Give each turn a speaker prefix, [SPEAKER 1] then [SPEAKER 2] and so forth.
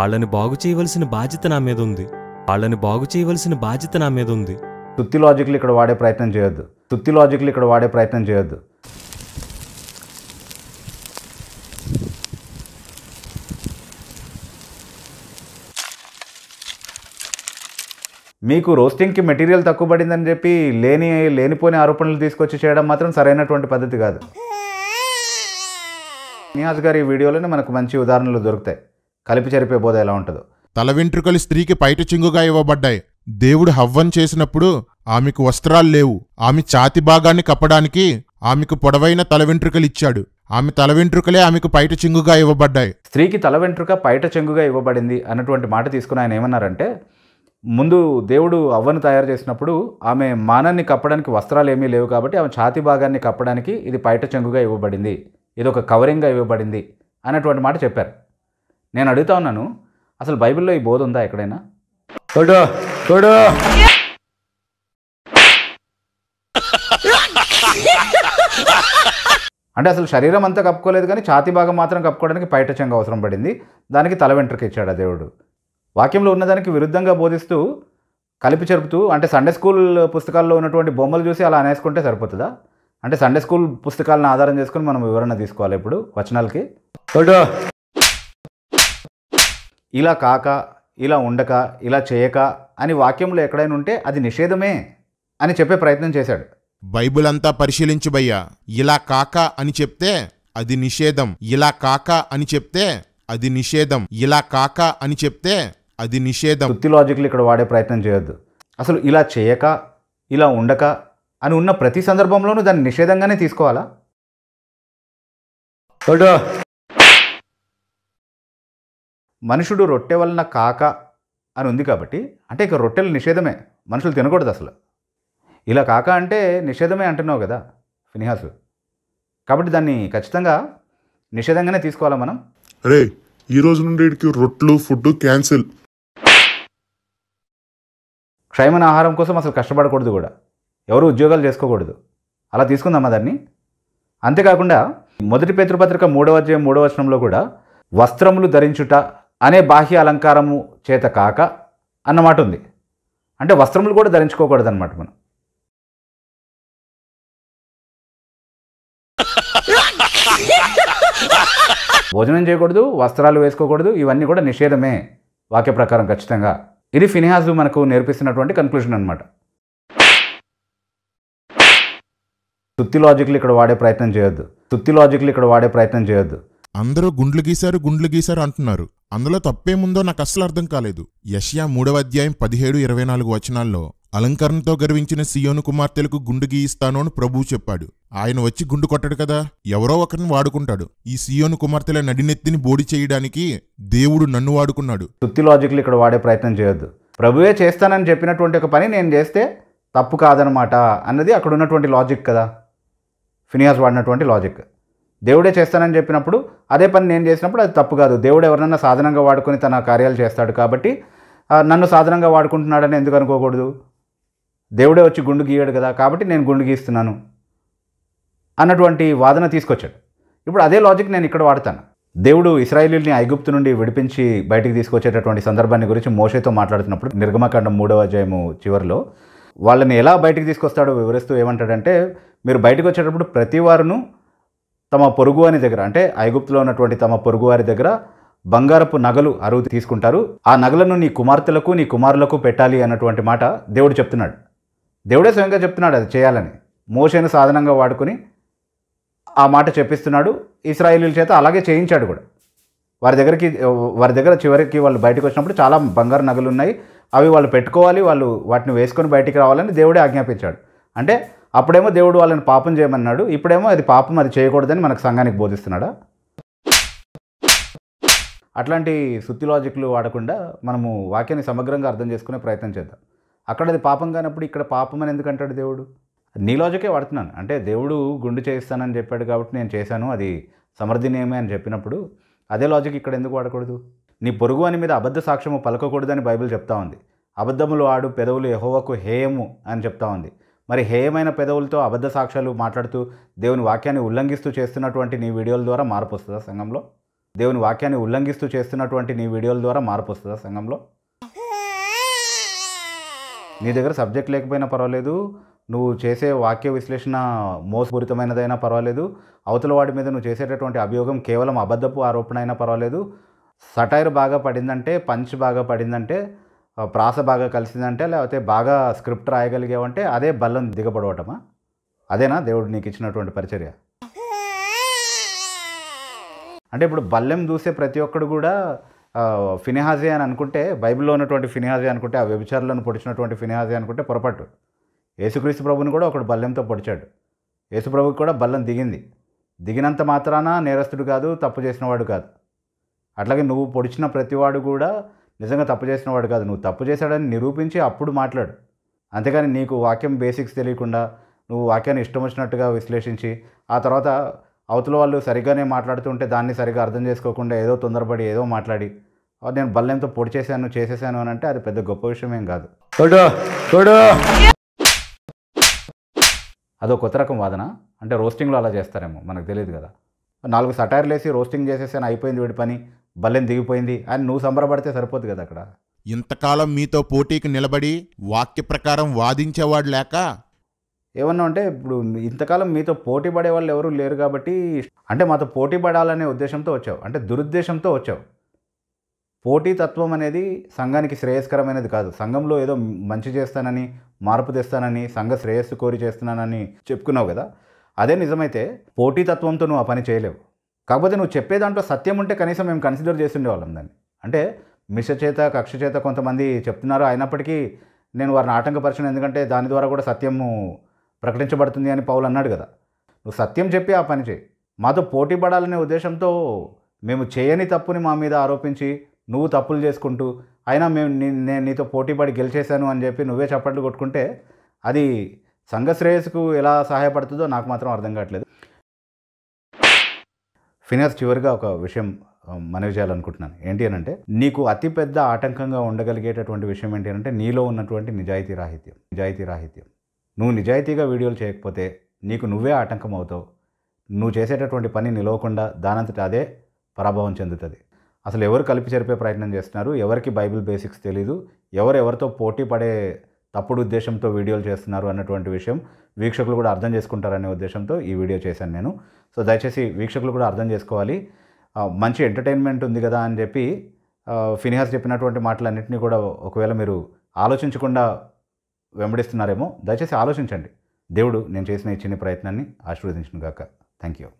[SPEAKER 1] వాళ్ళని బాగు చేయవలసిన బాధ్యత నా మీద ఉంది వాళ్ళని బాగు చేయవలసిన బాధ్యత నా మీద ఉంది తుత్తి లాజిక్లు ఇక్కడ వాడే ప్రయత్నం చేయొద్దు తుత్తి లాజిక్లు ఇక్కడ వాడే ప్రయత్నం చేయొద్దు మీకు రోస్టింగ్కి మెటీరియల్ తక్కువ పడిందని చెప్పి లేని లేనిపోని ఆరోపణలు తీసుకొచ్చి చేయడం మాత్రం సరైనటువంటి పద్ధతి కాదు నియాజ్ గారి వీడియోలోనే మనకు మంచి ఉదాహరణలు దొరుకుతాయి కలిపి చెరిపే బోధ
[SPEAKER 2] ఎలా ఉంటుందో తల వెంట్రుకలు స్త్రీకి పైట చింగుగా ఇవ్వబడ్డాయి దేవుడు హవ్వన్ చేసినప్పుడు ఆమెకు వస్త్రాలు లేవు ఆమె ఛాతి భాగాన్ని కప్పడానికి ఆమెకు పొడవైన తల వెంట్రుకలు ఇచ్చాడు ఆమె తల వెంట్రుకలే ఆమెకు పైట చింగుగా ఇవ్వబడ్డాయి
[SPEAKER 1] స్త్రీకి తల వెంట్రుక పైట చెంగుగా ఇవ్వబడింది అన్నటువంటి మాట తీసుకుని ఆయన ఏమన్నారంటే ముందు దేవుడు అవ్వను తయారు చేసినప్పుడు ఆమె మానాన్ని కప్పడానికి వస్త్రాలు ఏమీ లేవు కాబట్టి ఆమె ఛాతి భాగాన్ని కప్పడానికి ఇది పైట చెంగుగా ఇవ్వబడింది ఇది ఒక కవరింగ్గా ఇవ్వబడింది అన్నటువంటి మాట చెప్పారు నేను అడుగుతా ఉన్నాను అసలు బైబిల్లో ఈ బోధ ఉందా ఎక్కడైనా అంటే అసలు శరీరం అంతా కప్పుకోలేదు కానీ ఛాతి భాగం మాత్రం కప్పుకోవడానికి పైట చెంగ అవసరం పడింది దానికి తల వెంట్రుక ఇచ్చాడు దేవుడు వాక్యంలో ఉన్నదానికి విరుద్ధంగా బోధిస్తూ కలిపి చెరుపుతూ అంటే సండే స్కూల్ పుస్తకాల్లో ఉన్నటువంటి బొమ్మలు చూసి అలా అనేసుకుంటే సరిపోతుందా అంటే సండే స్కూల్ పుస్తకాలను ఆధారం చేసుకుని మనం వివరణ తీసుకోవాలి ఇప్పుడు వచనాలకి ఇలా కాక ఇలా ఉండక ఇలా చేయక అని వాక్యంలో ఎక్కడైనా ఉంటే అది నిషేధమే
[SPEAKER 2] అని చెప్పే ప్రయత్నం చేశాడు బైబిల్ అంతా పరిశీలించు భయ్యా ఇలా కాక అని చెప్తే అది నిషేధం ఇలా కాక అని చెప్తే అది నిషేధం ఇలా కాక అని చెప్తే అది నిషేధం వృత్తి లాజిక్లు ఇక్కడ వాడే ప్రయత్నం చేయొద్దు అసలు ఇలా చేయక
[SPEAKER 1] ఇలా ఉండక అని ఉన్న ప్రతి సందర్భంలోనూ దాన్ని నిషేధంగానే తీసుకోవాలా మనుషుడు రొట్టె వలన కాక అని ఉంది కాబట్టి అంటే ఇక రొట్టెలు నిషేధమే మనుషులు తినకూడదు అసలు ఇలా కాక అంటే నిషేధమే అంటున్నావు కదా ఫినిహాసు కాబట్టి దాన్ని ఖచ్చితంగా నిషేధంగానే తీసుకోవాలా మనం అరే ఈ రోజు నుండి రొట్టెలు రొట్లు ఫుడ్ క్యాన్సిల్ క్షయమైన ఆహారం కోసం అసలు కష్టపడకూడదు కూడా ఎవరు ఉద్యోగాలు చేసుకోకూడదు అలా తీసుకుందామా దాన్ని అంతేకాకుండా మొదటి పేతృపత్రిక మూడవ అధ్యాయం మూడవ వచనంలో కూడా వస్త్రములు ధరించుట అనే బాహ్య అలంకారము చేత కాక అన్నమాట ఉంది అంటే వస్త్రములు కూడా ధరించుకోకూడదు అనమాట మనం భోజనం చేయకూడదు వస్త్రాలు వేసుకోకూడదు ఇవన్నీ కూడా నిషేధమే వాక్య ప్రకారం ఖచ్చితంగా ఇది ఫినిహాజు మనకు నేర్పిస్తున్నటువంటి కన్క్లూషన్ అనమాట
[SPEAKER 2] తుత్తి లాజిక్లు ఇక్కడ వాడే ప్రయత్నం చేయొద్దు తుత్తి లాజిక్లు ఇక్కడ వాడే ప్రయత్నం చేయొద్దు అందరూ గుండ్లు గీశారు గుండ్లు గీశారు అంటున్నారు అందులో తప్పేముందో నాకు అస్సలు అర్థం కాలేదు యష్యా మూడవ అధ్యాయం పదిహేడు ఇరవై నాలుగు వచనాల్లో అలంకరణతో గర్వించిన సియోను కుమార్తెలకు గుండు గీయిస్తాను అని ప్రభువు చెప్పాడు ఆయన వచ్చి గుండు కొట్టడు కదా ఎవరో ఒకరిని వాడుకుంటాడు ఈ సియోను కుమార్తెల నడినెత్తిని బోడి చేయడానికి దేవుడు నన్ను వాడుకున్నాడు తృప్తి లాజిక్లు ఇక్కడ వాడే ప్రయత్నం చేయొద్దు ప్రభువే చేస్తానని చెప్పినటువంటి ఒక పని నేను చేస్తే
[SPEAKER 1] తప్పు కాదనమాట అన్నది అక్కడ ఉన్నటువంటి లాజిక్ కదా ఫినియాస్ వాడినటువంటి లాజిక్ దేవుడే చేస్తానని చెప్పినప్పుడు అదే పని నేను చేసినప్పుడు అది తప్పు కాదు దేవుడు ఎవరన్నా సాధనంగా వాడుకొని తన కార్యాలు చేస్తాడు కాబట్టి నన్ను సాధనంగా వాడుకుంటున్నాడని ఎందుకు అనుకోకూడదు దేవుడే వచ్చి గుండు గీయడు కదా కాబట్టి నేను గుండు గీస్తున్నాను అన్నటువంటి వాదన తీసుకొచ్చాడు ఇప్పుడు అదే లాజిక్ నేను ఇక్కడ వాడతాను దేవుడు ఇస్రాయేలీల్ని ఐగుప్తు నుండి విడిపించి బయటికి తీసుకొచ్చేటటువంటి సందర్భాన్ని గురించి మోషేతో మాట్లాడుతున్నప్పుడు నిర్గమకాండం మూడవ అధ్యాయము చివరిలో వాళ్ళని ఎలా బయటికి తీసుకొస్తాడో వివరిస్తూ ఏమంటాడంటే మీరు బయటకు వచ్చేటప్పుడు ప్రతి వారును తమ పొరుగువారి దగ్గర అంటే ఐగుప్తులో ఉన్నటువంటి తమ పొరుగువారి దగ్గర బంగారపు నగలు అరువు తీసుకుంటారు ఆ నగలను నీ కుమార్తెలకు నీ కుమారులకు పెట్టాలి అన్నటువంటి మాట దేవుడు చెప్తున్నాడు దేవుడే స్వయంగా చెప్తున్నాడు అది చేయాలని మోసైన సాధనంగా వాడుకుని ఆ మాట చెప్పిస్తున్నాడు ఇస్రాయిలీల చేత అలాగే చేయించాడు కూడా వారి దగ్గరికి వారి దగ్గర చివరికి వాళ్ళు బయటకు వచ్చినప్పుడు చాలా బంగారు నగలు ఉన్నాయి అవి వాళ్ళు పెట్టుకోవాలి వాళ్ళు వాటిని వేసుకొని బయటికి రావాలని దేవుడే ఆజ్ఞాపించాడు అంటే అప్పుడేమో దేవుడు వాళ్ళని పాపం చేయమన్నాడు ఇప్పుడేమో అది పాపం అది చేయకూడదని మనకు సంఘానికి బోధిస్తున్నాడా అట్లాంటి సుత్తి లాజిక్లు వాడకుండా మనము వాక్యాన్ని సమగ్రంగా అర్థం చేసుకునే ప్రయత్నం చేద్దాం అక్కడ అది పాపం కానప్పుడు ఇక్కడ పాపం అని ఎందుకంటాడు దేవుడు నీ లాజికే వాడుతున్నాను అంటే దేవుడు గుండు చేయిస్తానని చెప్పాడు కాబట్టి నేను చేశాను అది సమర్థనీయమే అని చెప్పినప్పుడు అదే లాజిక్ ఇక్కడ ఎందుకు వాడకూడదు నీ పొరుగు అని మీద అబద్ధ సాక్ష్యము పలకకూడదని బైబిల్ చెప్తా ఉంది అబద్ధములు ఆడు పెదవులు ఎహోవకు హేయము అని చెప్తా ఉంది మరి హేయమైన పెదవులతో అబద్ధ సాక్ష్యాలు మాట్లాడుతూ దేవుని వాక్యాన్ని ఉల్లంఘిస్తూ చేస్తున్నటువంటి నీ వీడియోల ద్వారా మార్పు వస్తుందా సంఘంలో దేవుని వాక్యాన్ని ఉల్లంఘిస్తూ చేస్తున్నటువంటి నీ వీడియోల ద్వారా మార్పు వస్తుందా సంఘంలో నీ దగ్గర సబ్జెక్ట్ లేకపోయినా పర్వాలేదు నువ్వు చేసే వాక్య విశ్లేషణ మోసపూరితమైనదైనా పర్వాలేదు అవతల వాడి మీద నువ్వు చేసేటటువంటి అభియోగం కేవలం అబద్ధపు ఆరోపణ అయినా పర్వాలేదు సటైర్ బాగా పడిందంటే పంచ్ బాగా పడిందంటే ప్రాస బాగా కలిసిందంటే లేకపోతే బాగా స్క్రిప్ట్ రాయగలిగావంటే అదే బల్లం దిగబడవటమా అదేనా దేవుడు నీకు ఇచ్చినటువంటి పరిచర్య అంటే ఇప్పుడు బల్లెం చూసే ప్రతి ఒక్కడు కూడా ఫినిహాజే అని అనుకుంటే బైబిల్లో ఉన్నటువంటి ఫినిహాజే అనుకుంటే ఆ వ్యభిచారులను పొడిచినటువంటి ఫినిహాజే అనుకుంటే పొరపాటు యేసుక్రీస్తు ప్రభుని కూడా ఒకడు బల్లెంతో పొడిచాడు యేసుప్రభుకి కూడా బల్లం దిగింది దిగినంత మాత్రాన నేరస్తుడు కాదు తప్పు చేసినవాడు కాదు అట్లాగే నువ్వు పొడిచిన ప్రతివాడు కూడా నిజంగా తప్పు చేసిన వాడు కాదు నువ్వు తప్పు చేశాడని నిరూపించి అప్పుడు మాట్లాడు అంతేగాని నీకు వాక్యం బేసిక్స్ తెలియకుండా నువ్వు వాక్యాన్ని ఇష్టం వచ్చినట్టుగా విశ్లేషించి ఆ తర్వాత అవతల వాళ్ళు సరిగ్గానే మాట్లాడుతుంటే దాన్ని సరిగ్గా అర్థం చేసుకోకుండా ఏదో తొందరపడి ఏదో మాట్లాడి నేను బల్లెంతో పొడి చేశాను చేసేసాను అని అంటే అది పెద్ద గొప్ప విషయం ఏం కాదు అదో కొత్త రకం వాదన అంటే రోస్టింగ్లో అలా చేస్తారేమో మనకు తెలియదు కదా నాలుగు సటైర్లు వేసి రోస్టింగ్ చేసేసాను అయిపోయింది వీడి పని బలెం దిగిపోయింది అని నువ్వు సంబరపడితే
[SPEAKER 2] సరిపోదు కదా అక్కడ ఇంతకాలం మీతో పోటీకి నిలబడి వాక్య ప్రకారం వాదించేవాడు లేక ఏమన్నా అంటే ఇప్పుడు ఇంతకాలం మీతో పోటీ పడే వాళ్ళు ఎవరూ లేరు కాబట్టి
[SPEAKER 1] అంటే మాతో పోటీ పడాలనే ఉద్దేశంతో వచ్చావు అంటే దురుద్దేశంతో వచ్చావు పోటీ తత్వం అనేది సంఘానికి శ్రేయస్కరమైనది కాదు సంఘంలో ఏదో మంచి చేస్తానని మార్పు తెస్తానని సంఘ శ్రేయస్సు కోరి చేస్తున్నానని చెప్పుకున్నావు కదా అదే నిజమైతే పోటీతత్వంతో నువ్వు ఆ పని చేయలేవు కాకపోతే నువ్వు చెప్పే దాంట్లో సత్యం ఉంటే కనీసం మేము కన్సిడర్ చేస్తుండేవాళ్ళం దాన్ని అంటే మిషచేత చేత కక్ష చేత కొంతమంది చెప్తున్నారు అయినప్పటికీ నేను వారిని ఆటంకపరచను ఎందుకంటే దాని ద్వారా కూడా సత్యము ప్రకటించబడుతుంది అని పౌలు అన్నాడు కదా నువ్వు సత్యం చెప్పి ఆ పని చేయి మాతో పోటీ పడాలనే ఉద్దేశంతో మేము చేయని తప్పుని మా మీద ఆరోపించి నువ్వు తప్పులు చేసుకుంటూ అయినా మేము నేను నీతో పోటీ పడి గెలిచేశాను అని చెప్పి నువ్వే చప్పట్లు కొట్టుకుంటే అది సంఘశ్రేయస్కు ఎలా సహాయపడుతుందో నాకు మాత్రం అర్థం కావట్లేదు ఫినాన్స్ చివరిగా ఒక విషయం మనవి చేయాలనుకుంటున్నాను ఏంటి అని అంటే నీకు అతిపెద్ద ఆటంకంగా ఉండగలిగేటటువంటి విషయం ఏంటి అంటే నీలో ఉన్నటువంటి నిజాయితీ రాహిత్యం నిజాయితీ రాహిత్యం నువ్వు నిజాయితీగా వీడియోలు చేయకపోతే నీకు నువ్వే ఆటంకం అవుతావు నువ్వు చేసేటటువంటి పని నిలవకుండా దానంతట అదే పరాభవం చెందుతుంది అసలు ఎవరు కలిపి జరిపే ప్రయత్నం చేస్తున్నారు ఎవరికి బైబిల్ బేసిక్స్ తెలీదు ఎవరు ఎవరితో పోటీ పడే తప్పుడు ఉద్దేశంతో వీడియోలు చేస్తున్నారు అన్నటువంటి విషయం వీక్షకులు కూడా అర్థం చేసుకుంటారనే ఉద్దేశంతో ఈ వీడియో చేశాను నేను సో దయచేసి వీక్షకులు కూడా అర్థం చేసుకోవాలి మంచి ఎంటర్టైన్మెంట్ ఉంది కదా అని చెప్పి ఫినిహాస్ చెప్పినటువంటి మాటలన్నింటినీ కూడా ఒకవేళ మీరు ఆలోచించకుండా వెంబడిస్తున్నారేమో దయచేసి ఆలోచించండి దేవుడు నేను చేసిన ఈ చిన్న ప్రయత్నాన్ని ఆశీర్వదించిన కాక థ్యాంక్ యూ